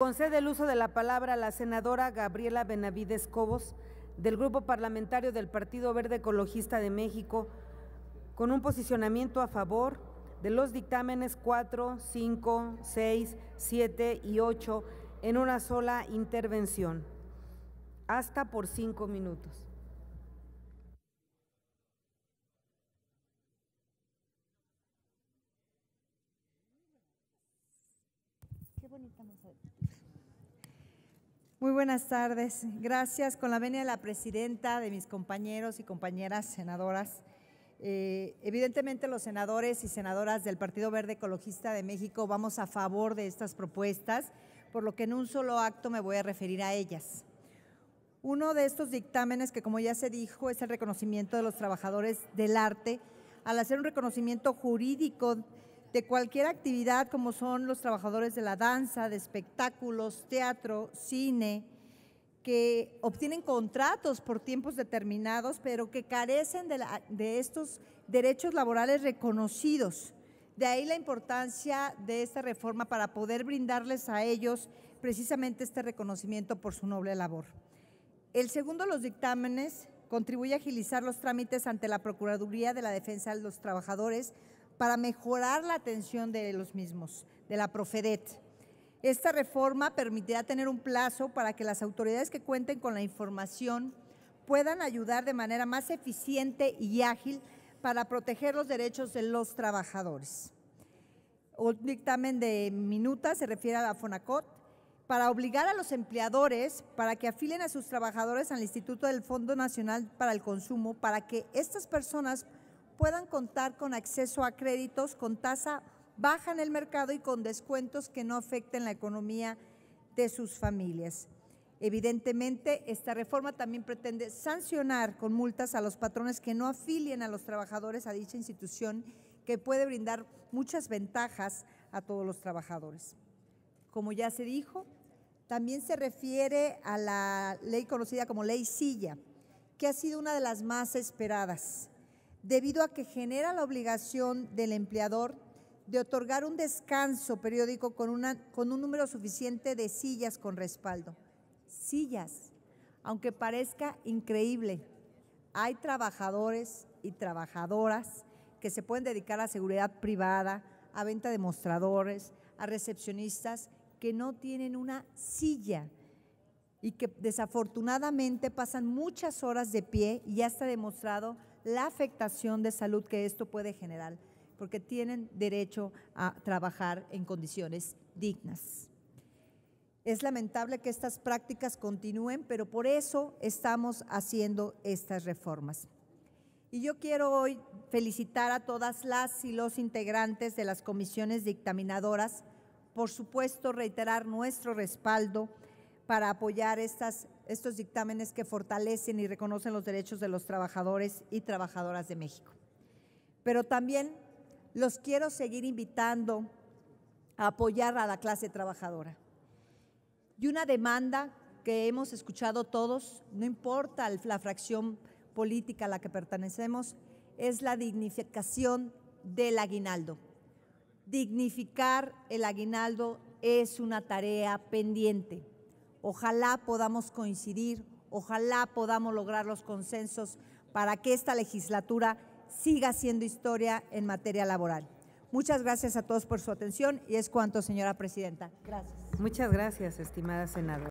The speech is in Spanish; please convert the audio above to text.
Concede el uso de la palabra a la senadora Gabriela Benavides Cobos del Grupo Parlamentario del Partido Verde Ecologista de México con un posicionamiento a favor de los dictámenes 4, 5, 6, 7 y 8 en una sola intervención, hasta por cinco minutos. Muy buenas tardes. Gracias. Con la venia de la presidenta, de mis compañeros y compañeras senadoras, eh, evidentemente los senadores y senadoras del Partido Verde Ecologista de México vamos a favor de estas propuestas, por lo que en un solo acto me voy a referir a ellas. Uno de estos dictámenes que, como ya se dijo, es el reconocimiento de los trabajadores del arte al hacer un reconocimiento jurídico de cualquier actividad como son los trabajadores de la danza, de espectáculos, teatro, cine, que obtienen contratos por tiempos determinados, pero que carecen de, estos derechos laborales reconocidos. De ahí la importancia de esta reforma para poder brindarles a ellos precisamente este reconocimiento por su noble labor. El segundo los dictámenes contribuye a agilizar los trámites ante la Procuraduría de la Defensa de los Trabajadores para mejorar la atención de los mismos, de la Profedet. Esta reforma permitirá tener un plazo para que las autoridades que cuenten con la información puedan ayudar de manera más eficiente y ágil para proteger los derechos de los trabajadores. Un dictamen de minuta se refiere a la FONACOT para obligar a los empleadores para que afilen a sus trabajadores al Instituto del Fondo Nacional para el Consumo para que estas personas puedan contar con acceso a créditos con tasa baja en el mercado y con descuentos que no afecten la economía de sus familias. Evidentemente, esta reforma también pretende sancionar con multas a los patrones que no afilien a los trabajadores a dicha institución, que puede brindar muchas ventajas a todos los trabajadores. Como ya se dijo, también se refiere a la ley conocida como Ley Silla, que ha sido una de las más esperadas debido a que genera la obligación del empleador de otorgar un descanso periódico con, una, con un número suficiente de sillas con respaldo. Sillas, aunque parezca increíble, hay trabajadores y trabajadoras que se pueden dedicar a seguridad privada, a venta de mostradores, a recepcionistas que no tienen una silla y que desafortunadamente pasan muchas horas de pie y ya está demostrado la afectación de salud que esto puede generar, porque tienen derecho a trabajar en condiciones dignas. Es lamentable que estas prácticas continúen, pero por eso estamos haciendo estas reformas. Y yo quiero hoy felicitar a todas las y los integrantes de las comisiones dictaminadoras, por supuesto reiterar nuestro respaldo para apoyar estos dictámenes que fortalecen y reconocen los derechos de los trabajadores y trabajadoras de México. Pero también los quiero seguir invitando a apoyar a la clase trabajadora. Y una demanda que hemos escuchado todos, no importa la fracción política a la que pertenecemos, es la dignificación del aguinaldo. Dignificar el aguinaldo es una tarea pendiente Ojalá podamos coincidir, ojalá podamos lograr los consensos para que esta legislatura siga siendo historia en materia laboral. Muchas gracias a todos por su atención y es cuanto, señora presidenta. Gracias. Muchas gracias, estimada senadora.